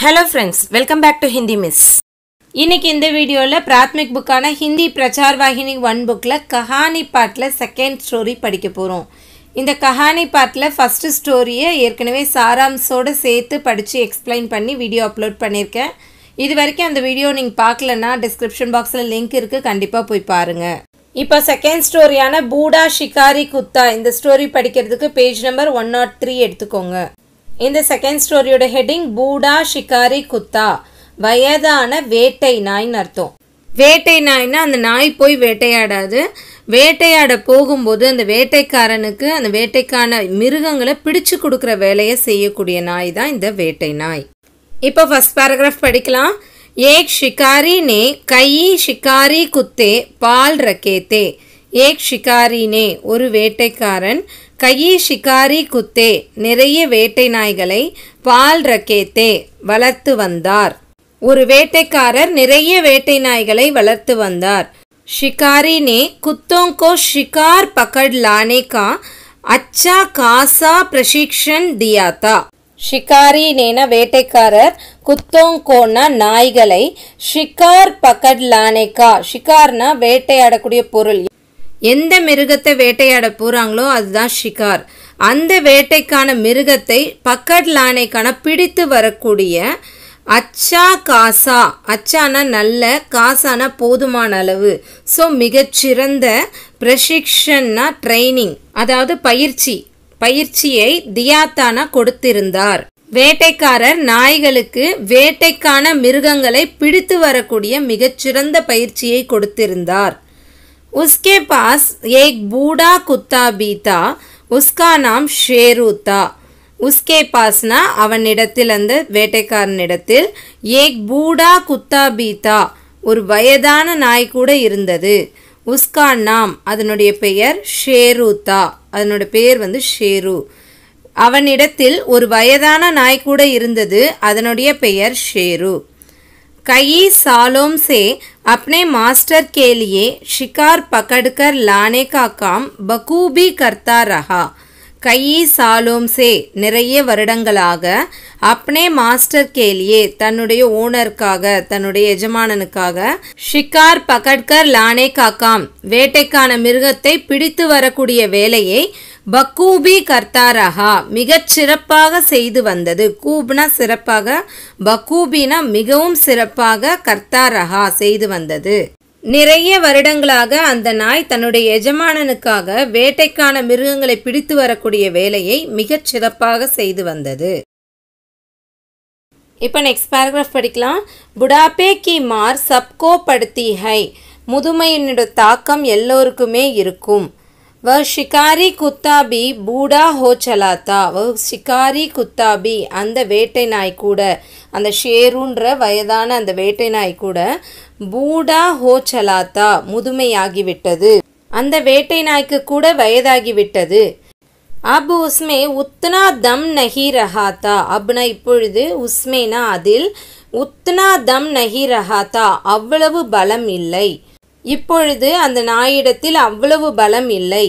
hello friends welcome back to Hindi miss இன்னைக்கு இந்த வீடியோவில் பிராத்மிக் புக்கான ஹிந்தி பிரச்சார் வாகினி ஒன் புக்கில் கஹானி பாட்டில் செகண்ட் ஸ்டோரி படிக்க போகிறோம் இந்த கஹானி பாட்டில் ஃபஸ்ட்டு ஸ்டோரியை ஏற்கனவே சாராம்சோடு சேர்த்து படித்து எக்ஸ்பிளைன் பண்ணி வீடியோ அப்லோட் பண்ணியிருக்கேன் இது வரைக்கும் அந்த வீடியோ நீங்கள் பார்க்கலன்னா டிஸ்கிரிப்ஷன் பாக்ஸில் லிங்க் இருக்குது கண்டிப்பாக போய் பாருங்கள் இப்போ செகண்ட் ஸ்டோரியான பூடா ஷிகாரி குத்தா இந்த ஸ்டோரி படிக்கிறதுக்கு page number one nought three எடுத்துக்கோங்க இந்த செகண்ட் ஸ்டோரியோட ஹெட்டிங் பூடா ஷிகாரி குத்தா வயதான வேட்டை நாய்னு அர்த்தம் வேட்டை நாய்னா அந்த நாய் போய் வேட்டையாடாது வேட்டையாட போகும்போது அந்த வேட்டைக்காரனுக்கு அந்த வேட்டைக்கான மிருகங்களை பிடிச்சு கொடுக்குற வேலையை செய்யக்கூடிய நாய் தான் இந்த வேட்டை நாய் இப்போ ஃபஸ்ட் பேராகிராஃப் படிக்கலாம் ஏக் ஷிகாரி நே கையி ஷிகாரி குத்தே பால் ரக்கேத்தே ஏக் ஷிகாரினே ஒரு வேட்டைக்காரன் கையி ஷிகாரி குத்தே நிறைய வேட்டை நாய்களை பால் ரகேத்தே வளர்த்து வந்தார் ஒரு வேட்டைக்காரர் நிறைய வேட்டை நாய்களை வளர்த்து வந்தார் ஷிகாரி நே குத்தோங்கோ ஷிகார் பகட் पकड़ लाने का अच्छा खासा प्रशिक्षण दिया வேட்டைக்காரர் குத்தோங்கோனா நாய்களை ஷிகார் பகட் லானேகா ஷிகார்னா வேட்டையாடக்கூடிய பொருள் எந்த மிருகத்தை வேட்டையாட போகிறாங்களோ அதுதான் ஷிகார் அந்த வேட்டைக்கான மிருகத்தை பக்கட் லானைக்கான பிடித்து வரக்கூடிய அச்சா காசா அச்சானா நல்ல காசானா போதுமான அளவு ஸோ மிகச்சிறந்த பிரசிக்ஷன்னா ட்ரைனிங் அதாவது பயிற்சி பயிற்சியை தியாத்தானா கொடுத்திருந்தார் வேட்டைக்காரர் நாய்களுக்கு வேட்டைக்கான மிருகங்களை பிடித்து வரக்கூடிய மிகச்சிறந்த பயிற்சியை கொடுத்திருந்தார் उसके पास एक बूढ़ा कुत्ता भी था उसका नाम शेरू था உஸ்கே பாஸ்னா அவனிடத்தில் அந்த இடத்தில் ஏக் பூடா குத்தா பீதா ஒரு வயதான நாய் கூட இருந்தது உஸ்கா நாம் அதனுடைய பெயர் ஷேருதா அதனோட பெயர் வந்து ஷேரு அவனிடத்தில் ஒரு வயதான நாய் கூட இருந்தது அதனுடைய பெயர் ஷேரு कई सालों से अपने मास्टर के लिए शिकार पकड़कर लाने का काम बखूबी करता கயி சாலோம் சே நிறைய வருடங்களாக அப்னே மாஸ்டர் கேலியே தன்னுடைய ஓனருக்காக தன்னுடைய எஜமானனுக்காக ஷிகார் பகட்கர் லானே காக்காம் வேட்டைக்கான மிருகத்தை பிடித்து வரக்கூடிய வேலையை பக்கூபி கர்த்தாரஹா மிகச் சிறப்பாக செய்து வந்தது கூப்னா சிறப்பாக பக்கூபினா மிகவும் சிறப்பாக கர்த்தாரஹா செய்து வந்தது நிறைய வருடங்களாக அந்த நாய் தன்னுடைய எஜமானனுக்காக வேட்டைக்கான மிருகங்களை பிடித்து வரக்கூடிய வேலையை மிகச் சிறப்பாக செய்து வந்தது இப்போ நெக்ஸ்ட் பேராகிராஃப் படிக்கலாம் புடாபே கி மார் சப்கோ படுத்தி ஹை முதுமையினோட தாக்கம் எல்லோருக்குமே இருக்கும் वह शिकारी कुत्ता भी बूढ़ा हो चला था वह शिकारी कुत्ता भी அந்த வேட்டை நாய் கூட அந்த ஷேருன்ற வயதான அந்த வேட்டை நாய் கூட பூடா ஹோ சலாத்தா முதுமையாகிவிட்டது அந்த வேட்டை நாய்க்கு கூட வயதாகிவிட்டது அப் உஸ்மே உத்னா தம் நஹி ரஹாத்தா அப்னா இப்பொழுது உஸ்மேனா அதில் உத்னா தம் நஹி ரஹாத்தா அவ்வளவு பலம் இல்லை இப்பொழுது அந்த நாயிடத்தில் அவ்வளவு பலம் இல்லை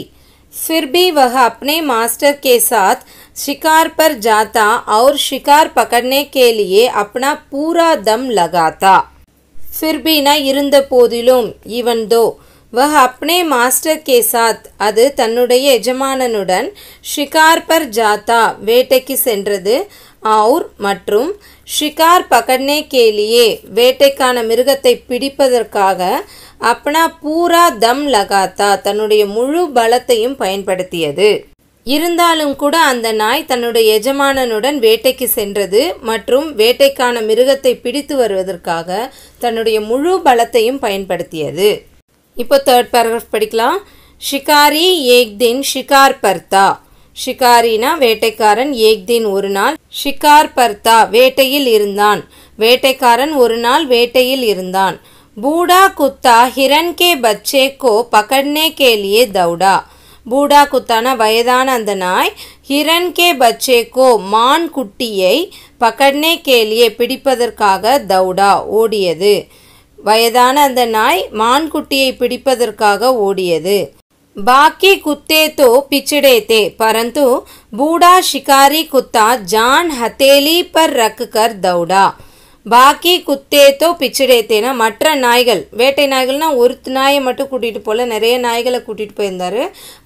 ஃபிர்பி வக அப்னே மாஸ்டர் கே சாத் ஷிகார் பர் ஜாத்தா அவர் ஷிகார் பகட்னே கேலியே அப்னா பூரா தம் லகாத்தா ஃபிர்பினா இருந்த போதிலும் இவன் தோ வஹ் அப்னே மாஸ்டர் கே சாத் அது தன்னுடைய எஜமானனுடன் ஷிகார் பர் ஜாத்தா வேட்டைக்கு சென்றது அவுர் மற்றும் ஷிகார் पकड़ने கேலியே வேட்டைக்கான மிருகத்தை பிடிப்பதற்காக அப்னா பூரா தம் லகாத்தா தன்னுடைய முழு பலத்தையும் பயன்படுத்தியது இருந்தாலும் கூட அந்த நாய் தன்னுடைய எஜமானனுடன் வேட்டைக்கு சென்றது மற்றும் வேட்டைக்கான மிருகத்தை பிடித்து வருவதற்காக தன்னுடைய முழு பலத்தையும் பயன்படுத்தியது இப்போ தேர்ட் பேராகிராஃப் படிக்கலாம் ஷிகாரி ஏக் தின் ஷிகார் பர்தா ஷிகாரினா வேட்டைக்காரன் ஏக்தின் ஒரு நாள் ஷிகார் பர்தா வேட்டையில் இருந்தான் வேட்டைக்காரன் ஒரு நாள் வேட்டையில் இருந்தான் பூடா குத்தா ஹிரன் கே பச்சே கோ பகட்னே கேலியே தௌடா பூடா குத்தான வயதான அந்த நாய் ஹிரன் கே கோ மான் குட்டியை பகட்னே கேலியே பிடிப்பதற்காக தௌடா ஓடியது வயதான அந்த நாய் குட்டியை பிடிப்பதற்காக ஓடியது बाकी कुत्ते तो पिछड़े थे परंतु बूढ़ा शिकारी कुत्ता जान हथेली पर रख कर दौड़ा பாக்கி குத்தேத்தோ தோ பிச்சடேத்தேனா மற்ற நாய்கள் வேட்டை நாய்கள்னால் ஒரு நாயை மட்டும் கூட்டிகிட்டு போகல நிறைய நாய்களை கூட்டிகிட்டு போயிருந்தார்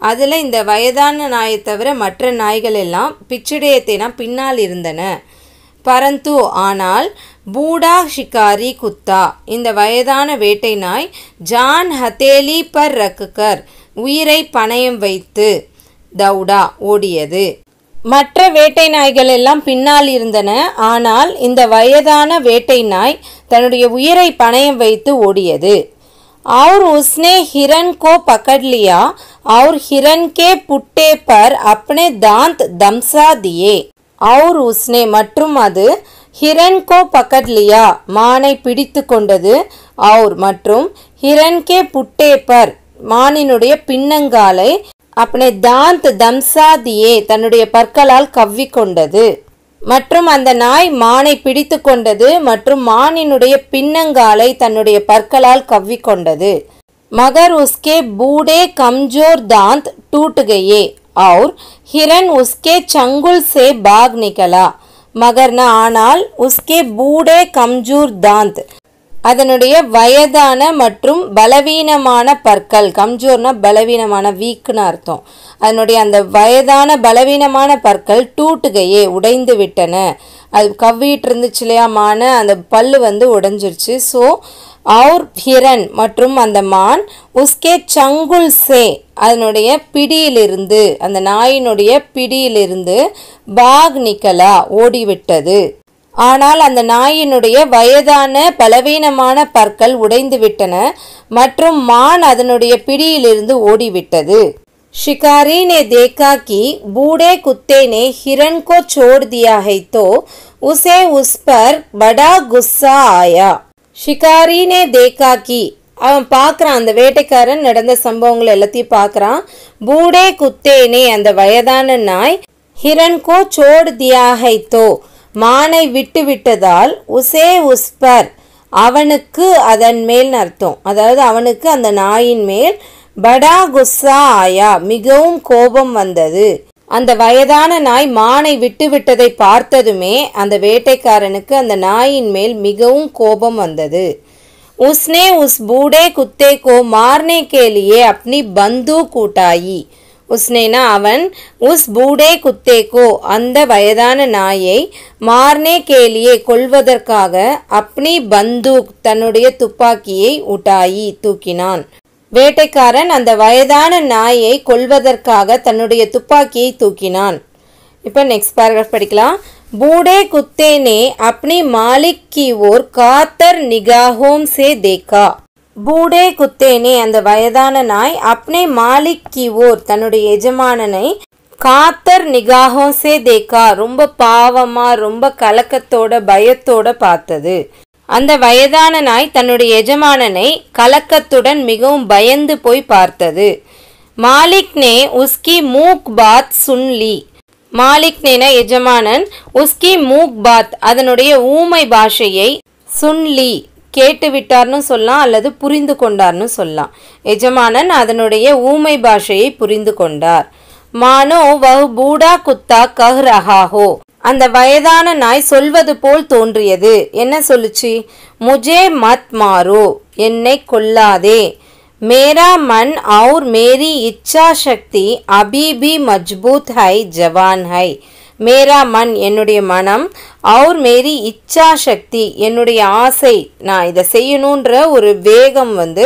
அதில் இந்த வயதான நாயை தவிர மற்ற நாய்கள் எல்லாம் பிச்சடேத்தேனா பின்னால் இருந்தன பரந்து ஆனால் பூடா ஷிகாரி குத்தா இந்த வயதான வேட்டை நாய் ஜான் ஹத்தேலி பர் ரக்குகர் உயிரை பணயம் வைத்து தௌடா ஓடியது மற்ற வேட்டை நாய்கள் எல்லாம் பின்னால் இருந்தன ஆனால் இந்த வயதான வேட்டை நாய் தன்னுடைய உயிரை பணயம் வைத்து ஓடியது அவர் உஸ்னே ஹிரன் கோ பகட்லியா அவர் ஹிரன் கே புட்டே பர் அப்னே தாந்த் दांत दमसा दिए மற்றும் அது ஹிரன் கோ பக்கட்லியா மானை பிடித்து கொண்டது அவுர் மற்றும் ஹிரன் கே புட்டே பர் மானினுடைய பின்னங்காலை அப்படி தாந்த் தம்சாதியே தன்னுடைய பற்களால் கவ்விக்கொண்டது மற்றும் அந்த நாய் மானை பிடித்து கொண்டது மற்றும் மானினுடைய பின்னங்காலை தன்னுடைய பற்களால் கவ்விக்கொண்டது மகர் உஸ்கே பூடே கம்ஜோர் தாந்த் டூட்டுகையே அவுர் ஹிரன் உஸ்கே சங்குல் சே பாக் நிகலா மகர்னா ஆனால் உஸ்கே பூடே கம்ஜூர் தாந்த் அதனுடைய வயதான மற்றும் பலவீனமான பற்கள் கம்ஜோர்னா பலவீனமான வீக்குன்னு அர்த்தம் அதனுடைய அந்த வயதான பலவீனமான பற்கள் டூட்டுகையே உடைந்து விட்டன அது கவ்விட்டு இருந்துச்சு இல்லையாமான அந்த பல்லு வந்து உடைஞ்சிருச்சு ஸோ அவுர் ஹிரன் மற்றும் அந்த மான் உஸ்கே சங்குல் சே அதனுடைய பிடியிலிருந்து அந்த நாயினுடைய பிடியிலிருந்து பாக் நிக்கலா ஓடிவிட்டது ஆனால் அந்த நாயினுடைய வயதான பலவீனமான பற்கள் உடைந்துவிட்டன மற்றும் மான் அதனுடைய பிடியிலிருந்து ஓடிவிட்டது ஷிகாரினே தேக்கா கி பூடே குத்தேனே ஹிரன்கோ சோர் தியாகைத்தோ உசே உஸ்பர் படா குஸ்ஸா ஆயா उसे उस கி அவன் பார்க்குறான் அந்த வேட்டைக்காரன் நடந்த சம்பவங்கள் எல்லாத்தையும் பார்க்குறான் பூடே குத்தேனே அந்த வயதான நாய் ஹிரன் கோ சோடு மானை விட்டுவிட்டதால் உசே உஸ்பர் அவனுக்கு அதன் மேல் அர்த்தம் அதாவது அவனுக்கு அந்த நாயின் மேல் படா குஸ்ஸா ஆயா மிகவும் கோபம் வந்தது அந்த வயதான நாய் மானை விட்டுவிட்டதை பார்த்ததுமே அந்த வேட்டைக்காரனுக்கு அந்த நாயின் மேல் மிகவும் கோபம் வந்தது உஸ்னே உஸ் பூடே குத்தே கோ மார்னே கேலியே அப்னி பந்து கூட்டாயி உஸ்னேனா அவன் உஸ் பூடே குத்தேகோ அந்த வயதான நாயை மார்னே கேலியே கொள்வதற்காக அப்னி பந்தூக் தன்னுடைய துப்பாக்கியை உட்டாயி தூக்கினான் வேட்டைக்காரன் அந்த வயதான நாயை கொள்வதற்காக தன்னுடைய துப்பாக்கியை தூக்கினான் இப்போ நெக்ஸ்ட் பேராகிராஃப் படிக்கலாம் பூடே குத்தேனே அப்னி மாலிக் கி ஓர் காத்தர் நிகாஹோம் சே से பூடே குத்தேனே அந்த வயதான நாய் அப்னே மாலிக் கி ஓர் தன்னுடைய எஜமானனை காத்தர் நிகாஹோ தேக்கா ரொம்ப பாவமாக ரொம்ப கலக்கத்தோட பயத்தோட பார்த்தது அந்த வயதான நாய் தன்னுடைய எஜமானனை கலக்கத்துடன் மிகவும் பயந்து போய் பார்த்தது மாலிக்னே உஸ்கி மூக் பாத் சுன்லி மாலிக்னேனா எஜமானன் உஸ்கி மூக் பாத் அதனுடைய ஊமை பாஷையை சுன்லி கேட்டு விட்டார்னு சொல்லலாம் அல்லது புரிந்து கொண்டார்னு சொல்லலாம் எஜமானன் அதனுடைய ஊமை பாஷையை புரிந்து கொண்டார் மானோ வஹு பூடா குத்தா கஹ் ரஹாஹோ அந்த வயதான நாய் சொல்வது போல் தோன்றியது என்ன சொல்லுச்சு முஜே மத் மாறோ என்னை கொல்லாதே மேரா மன் அவுர் மேரி இச்சா சக்தி அபிபி மஜ்பூத் ஹை ஜவான் ஹை மேரா மன் என்னுடைய மனம் அவர் மேரி இச்சா சக்தி என்னுடைய ஆசை நான் இதை செய்யணுன்ற ஒரு வேகம் வந்து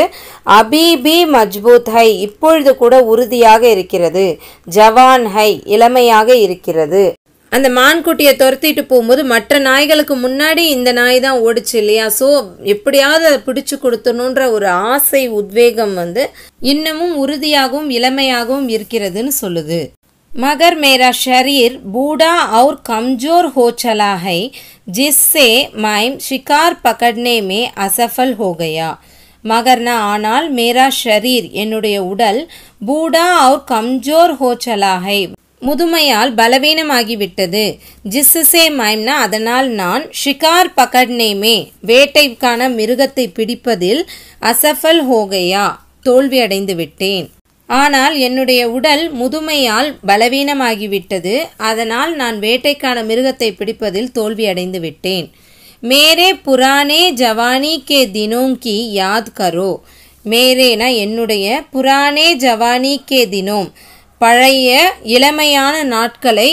அபிபி மஜ்பூத் ஹை இப்பொழுது கூட உறுதியாக இருக்கிறது ஜவான் ஹை இளமையாக இருக்கிறது அந்த மான்குட்டியை துரத்திட்டு போகும்போது மற்ற நாய்களுக்கு முன்னாடி இந்த நாய் தான் ஓடிச்சு இல்லையா ஸோ எப்படியாவது அதை பிடிச்சு கொடுத்தணுன்ற ஒரு ஆசை உத்வேகம் வந்து இன்னமும் உறுதியாகவும் இளமையாகவும் இருக்கிறதுன்னு சொல்லுது मगर मेरा शरीर बूढ़ा और कमज़ोर हो चला है जिससे मैं शिकार पकड़ने में असफल हो गया ஆனால் மேரா ஷரீர் என்னுடைய உடல் பூடா அவுர் கம்ஜோர் ஹோச்சலாகை முதுமையால் பலவீனமாகிவிட்டது ஜிஸ்ஸே மைம்னா அதனால் நான் ஷிகார் பகட்னேமே வேட்டைக்கான மிருகத்தை பிடிப்பதில் அசஃபல் ஹோகையா தோல்வியடைந்து விட்டேன் ஆனால் என்னுடைய உடல் முதுமையால் பலவீனமாகிவிட்டது அதனால் நான் வேட்டைக்கான மிருகத்தை பிடிப்பதில் தோல்வியடைந்து விட்டேன் மேரே புராணே ஜவானி கே தினோங்கி யாத் கரோ மேரேனா என்னுடைய புராணே ஜவானி கே தினோம் பழைய இளமையான நாட்களை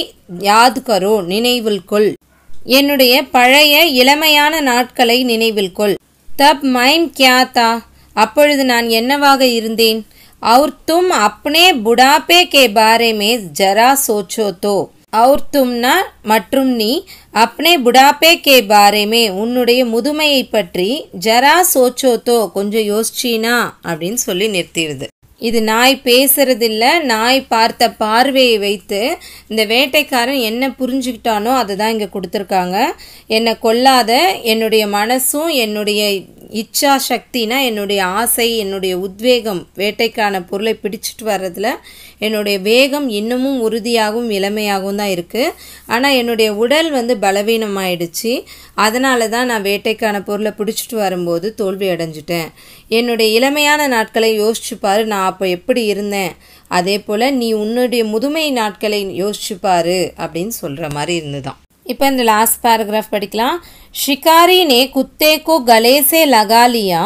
யாத் கரோ நினைவில் கொள் என்னுடைய பழைய இளமையான நாட்களை நினைவில் கொள் தப் மைம் கியாத்தா அப்பொழுது நான் என்னவாக இருந்தேன் और तुम अपने बुढ़ापे के बारे में जरा सोचो तो और तुम न மற்றும் நீ அப்னே புடாப்பே கே பாரேமே உன்னுடைய முதுமையை பற்றி ஜரா சோச்சோத்தோ கொஞ்சம் யோசிச்சினா அப்படின்னு சொல்லி நிறுத்திடுது இது நாய் பேசுறதில்ல நாய் பார்த்த பார்வையை வைத்து இந்த வேட்டைக்காரன் என்ன புரிஞ்சுக்கிட்டானோ அதை தான் இங்கே கொடுத்துருக்காங்க என்னை கொல்லாத என்னுடைய மனசும் என்னுடைய இச்சா சக்தினா என்னுடைய ஆசை என்னுடைய உத்வேகம் வேட்டைக்கான பொருளை பிடிச்சிட்டு வர்றதில் என்னுடைய வேகம் இன்னமும் உறுதியாகவும் இளமையாகவும் தான் இருக்குது ஆனால் என்னுடைய உடல் வந்து பலவீனமாயிடுச்சு அதனால தான் நான் வேட்டைக்கான பொருளை பிடிச்சிட்டு வரும்போது தோல்வி அடைஞ்சிட்டேன் என்னுடைய இளமையான நாட்களை யோசிச்சுப்பார் நான் அப்போ எப்படி இருந்தேன் அதே போல் நீ உன்னுடைய முதுமை நாட்களை யோசிச்சுப்பார் அப்படின்னு சொல்கிற மாதிரி இருந்துதான் இப்போ இந்த லாஸ்ட் பேராகிராஃப் படிக்கலாம் ஷிகாரி நே குத்தே கோ गले से लगा लिया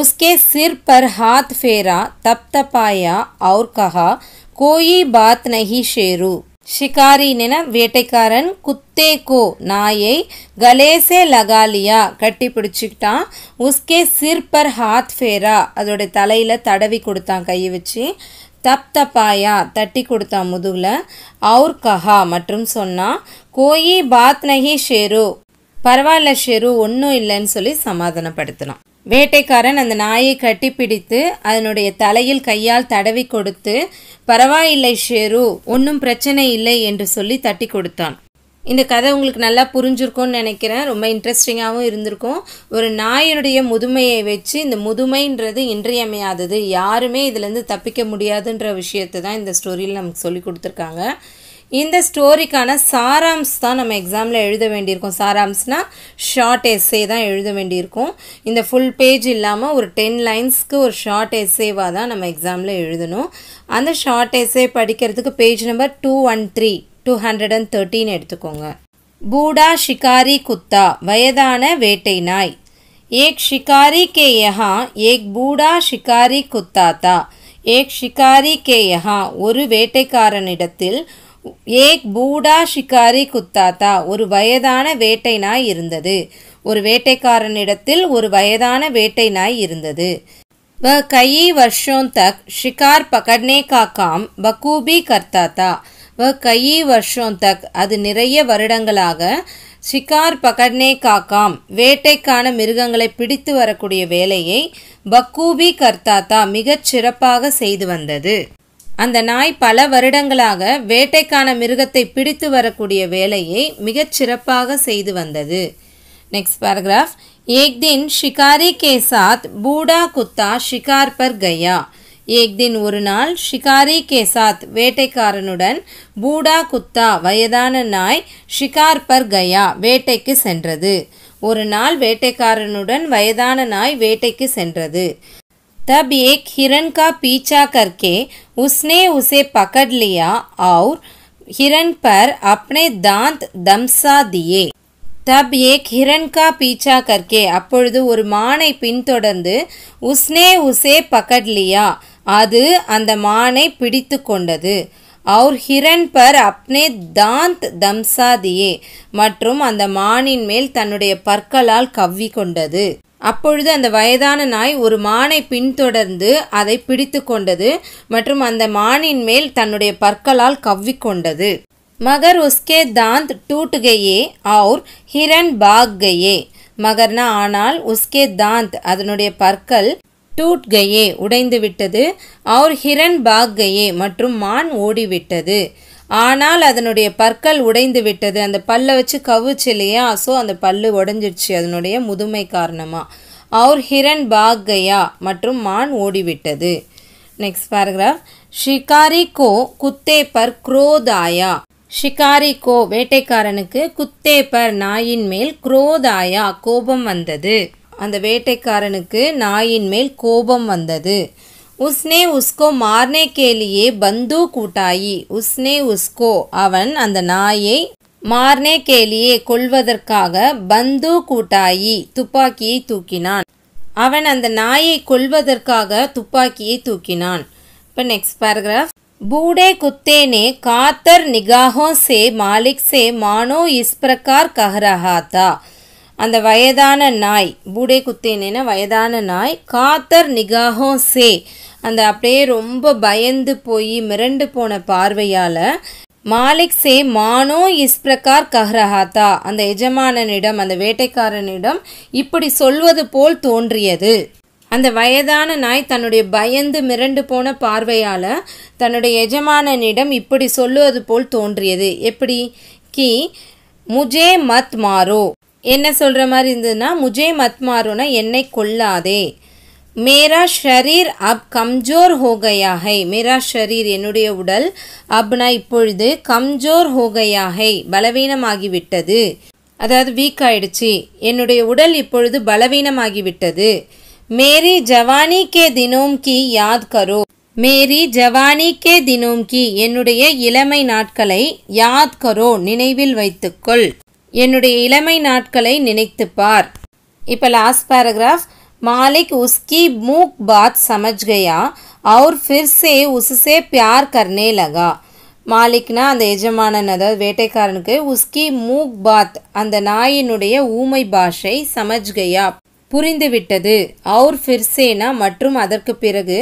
उसके सिर पर हाथ फेरा तप तपाया और कहा कोई बात नहीं வேட்டைக்காரன் குத்தே கோ நாயை கலேசே லகாலியா கட்டி பிடிச்சிக்கிட்டான் உஸ்கே சிர் பர் ஹாத் ஃபேரா அதோட தலையில் தடவி கொடுத்தான் கையை வச்சு தப்தபாயா தட்டி கொடுத்தா முதுகில் அவுர் கஹா மற்றும் சொன்னால் கோயி பாத் நகி ஷெரு பரவாயில்ல ஷெரு ஒன்றும் இல்லைன்னு சொல்லி சமாதானப்படுத்தலாம் வேட்டைக்காரன் அந்த நாயை கட்டிப்பிடித்து அதனுடைய தலையில் கையால் தடவி கொடுத்து பரவாயில்லை ஷெரு ஒன்றும் பிரச்சனை இல்லை என்று சொல்லி தட்டி கொடுத்தான் இந்த கதை உங்களுக்கு நல்லா புரிஞ்சிருக்கும்னு நினைக்கிறேன் ரொம்ப இன்ட்ரெஸ்டிங்காகவும் இருந்திருக்கும் ஒரு நாயனுடைய முதுமையை வச்சு இந்த முதுமைன்றது இன்றியமையாதது யாருமே இதுலேருந்து தப்பிக்க முடியாதுன்ற விஷயத்தை தான் இந்த ஸ்டோரியில் நமக்கு சொல்லி கொடுத்துருக்காங்க இந்த ஸ்டோரிக்கான சாராம்ஸ் தான் நம்ம எக்ஸாமில் எழுத வேண்டியிருக்கும் சாராம்ஸ்னால் ஷார்ட் எஸ்ஸே தான் எழுத வேண்டியிருக்கும் இந்த ஃபுல் பேஜ் இல்லாமல் ஒரு டென் லைன்ஸ்க்கு ஒரு ஷார்ட் எஸ்ஸேவாக தான் நம்ம எக்ஸாமில் எழுதணும் அந்த ஷார்ட் எஸ்ஸே படிக்கிறதுக்கு page number two one three two hundred and thirteen எடுத்துக்கோங்க பூடா ஷிகாரி குத்தா வயதான வேட்டை நாய் ஏக் ஷிகாரி கே யஹா ஏக் பூடா ஷிகாரி குத்தா தா ஏக் ஷிகாரி கே யஹா ஒரு வேட்டைக்காரனிடத்தில் ஏக் பூடா ஷிகாரி குத்தாத்தா ஒரு வயதான வேட்டை நாய் இருந்தது ஒரு வேட்டைக்காரனிடத்தில் ஒரு வயதான வேட்டை நாய் இருந்தது வ கையி வர்ஷோந்தக் தக் ஷிகார் பகட்னே காக்காம் காம் பக்கூபி கர்த்தாத்தா வ कई வருஷம் தக் அது நிறைய வருடங்களாக ஷிகார் பகர்னே காக்காம் வேட்டைக்கான மிருகங்களை பிடித்து வரக்கூடிய வேலையை பக்கூபி கர்த்தாத்தா மிகச் சிறப்பாக செய்து வந்தது அந்த நாய் பல வருடங்களாக வேட்டைக்கான மிருகத்தை பிடித்து வரக்கூடிய வேலையை மிகச் சிறப்பாக செய்து வந்தது நெக்ஸ்ட் பேராகிராஃப் एक ஷிகாரி शिकारी के साथ बूढ़ा कुत्ता शिकार ஏக் தின் ஒரு நாள் ஷிகாரி கே சாத் வேட்டைக்காரனுடன் பூடா குத்தா வயதான நாய் ஷிகார் பர் கயா வேட்டைக்கு சென்றது ஒரு நாள் வேட்டைக்காரனுடன் வயதான நாய் வேட்டைக்கு சென்றது தப் ஏக் ஹிரன் கா पीछा करके உஸ்னே உசே पकड़ लिया और हिरण पर अपने दांत दमसा दिए தப் ஏக் ஹிரன் கா பீச்சா கர்க்கே அப்பொழுது ஒரு மானை பின்தொடர்ந்து உஸ்னே உசே பகட்லியா அது அந்த மானை பிடித்து கொண்டது அவர் ஹிரன் பர் அப்னே தாந்த் தம்சாதியே மற்றும் அந்த மானின் மேல் தன்னுடைய பற்களால் கவ்வி கொண்டது அப்பொழுது அந்த வயதான நாய் ஒரு மானை பின்தொடர்ந்து அதை பிடித்து கொண்டது மற்றும் அந்த மானின் மேல் தன்னுடைய பற்களால் கவ்வி கொண்டது மகர் உஸ்கே தாந்த் டூட்டுகையே அவர் ஹிரன் பாக் மகர்னா ஆனால் உஸ்கே தாந்த் அதனுடைய பற்கள் டூட் உடைந்துவிட்டது அவர் ஹிரன் பாக் மற்றும் மான் ஓடிவிட்டது ஆனால் அதனுடைய பற்கள் உடைந்து விட்டது அந்த பல்லை வச்சு கவுச்சு இல்லையா ஸோ அந்த பல்லு உடஞ்சிடுச்சு அதனுடைய முதுமை காரணமாக அவர் ஹிரன் பாக் மற்றும் மான் ஓடிவிட்டது நெக்ஸ்ட் பேராகிராஃப் ஷிகாரி கோ குத்தே பர் குரோதாயா ஷிகாரி கோ வேட்டைக்காரனுக்கு குத்தே பர் நாயின் மேல் குரோதாயா கோபம் வந்தது அந்த வேட்டைக்காரனுக்கு நாயின் மேல் கோபம் வந்தது உஸ்னே உஸ்கோ மார்னே கேலியே பந்து கூட்டாயி உஸ்னே உஸ்கோ அவன் அந்த நாயை மார்னே கேலியே கொள்வதற்காக பந்து கூட்டாயி துப்பாக்கியை தூக்கினான் அவன் அந்த நாயை கொள்வதற்காக துப்பாக்கியை தூக்கினான் இப்போ நெக்ஸ்ட் பேராகிராஃப் பூடே குத்தேனே காத்தர் நிகாகோ சே மாலிக் சே மானோ இஸ்பிரகார் கஹரஹாத்தா அந்த வயதான நாய் பூடே குத்தேனேனா வயதான நாய் காத்தர் நிகாஹோ சே அந்த அப்படியே ரொம்ப பயந்து போய் மிரண்டு போன பார்வையால் மாலிக் சே மானோ இஸ் பிரகார் கஹ்ரஹாத்தா அந்த எஜமானனிடம் அந்த வேட்டைக்காரனிடம் இப்படி சொல்வது போல் தோன்றியது அந்த வயதான நாய் தன்னுடைய பயந்து மிரண்டு போன பார்வையால் தன்னுடைய எஜமானனிடம் இப்படி சொல்லுவது போல் தோன்றியது எப்படி கி முஜே மத் மாரோ என்ன சொல்கிற மாதிரி இருந்ததுன்னா முஜே மத் மாறுனா என்னை கொல்லாதே மேரா ஷரீர் அப் கம்ஜோர் ஹோகையாகை மேரா ஷரீர் என்னுடைய உடல் அப்னா இப்பொழுது கம்ஜோர் ஹோகையாகை பலவீனமாகிவிட்டது அதாவது வீக் ஆயிடுச்சு என்னுடைய உடல் இப்பொழுது பலவீனமாகிவிட்டது மேரி ஜவானி கே தினோம் கி யாத் கரோ மேரி ஜவானி கே தினோம் கி என்னுடைய இளமை நாட்களை யாத் கரோ நினைவில் வைத்துக்கொள் என்னுடைய இளமை நாட்களை நினைத்து பார் இப்போ லாஸ்ட் பேராகிராஃப் மாலிக் உஸ்கி மூக் பாத் சமஜ் गया और फिर से उससे प्यार करने மாலிக்னா அந்த எஜமானன் அதாவது வேட்டைக்காரனுக்கு உஸ்கி மூக் பாத் அந்த நாயினுடைய ஊமை பாஷை சமஜ்கயா புரிந்துவிட்டது அவுர் ஃபிர்சேனா மற்றும் அதற்கு பிறகு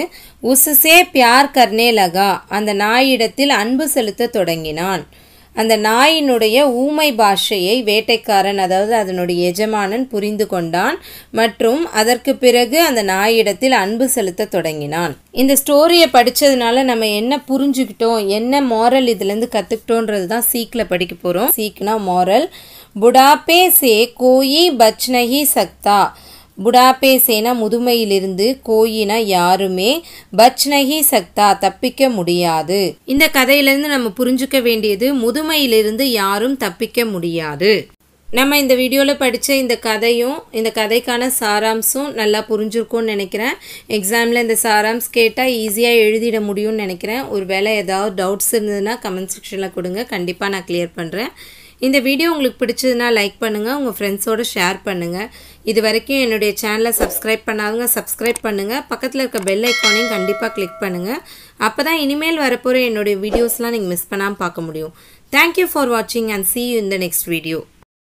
உசுசே பியார் கர்னே லகா அந்த நாயிடத்தில் அன்பு செலுத்த தொடங்கினான் அந்த நாயினுடைய ஊமை பாஷையை வேட்டைக்காரன் அதாவது அதனுடைய எஜமானன் புரிந்து கொண்டான் மற்றும் அதற்கு பிறகு அந்த நாயிடத்தில் அன்பு செலுத்த தொடங்கினான் இந்த ஸ்டோரியை படித்ததுனால நம்ம என்ன புரிஞ்சுக்கிட்டோம் என்ன மாரல் இதுலேருந்து கற்றுக்கிட்டோன்றது தான் சீக்கில் படிக்க போகிறோம் சீக்னா மாரல் புடாப்பே சே கோயி பச்னஹி சக்தா புடாபேசேனா முதுமையிலிருந்து கோயினா யாருமே பச்னகி சக்தா தப்பிக்க முடியாது இந்த கதையிலிருந்து நம்ம புரிஞ்சுக்க வேண்டியது முதுமையிலிருந்து யாரும் தப்பிக்க முடியாது நம்ம இந்த வீடியோவில் படித்த இந்த கதையும் இந்த கதைக்கான சாராம்சும் நல்லா புரிஞ்சிருக்கும்னு நினைக்கிறேன் எக்ஸாமில் இந்த சாராம்ஸ் கேட்டால் ஈஸியாக எழுதிட முடியும்னு நினைக்கிறேன் ஒரு வேலை ஏதாவது டவுட்ஸ் இருந்ததுன்னா கமெண்ட் செக்ஷனில் கொடுங்க கண்டிப்பாக நான் கிளியர் பண்ணுறேன் இந்த வீடியோ உங்களுக்கு பிடிச்சதுன்னா லைக் பண்ணுங்கள் உங்கள் ஃப்ரெண்ட்ஸோடு ஷேர் பண்ணுங்கள் இது வரைக்கும் என்னுடைய சேனலை சப்ஸ்கிரைப் பண்ணாதவங்க சப்ஸ்கிரைப் பண்ணுங்கள் பக்கத்தில் இருக்க பெல் ஐக்கானையும் கண்டிப்பாக கிளிக் பண்ணுங்கள் அப்போ தான் இனிமேல் வரப்போகிற என்னுடைய வீடியோஸ்லாம் நீங்கள் மிஸ் பண்ணாமல் பார்க்க முடியும் தேங்க்யூ ஃபார் வாட்சிங் அண்ட் சி யூ இந்த நெக்ஸ்ட் வீடியோ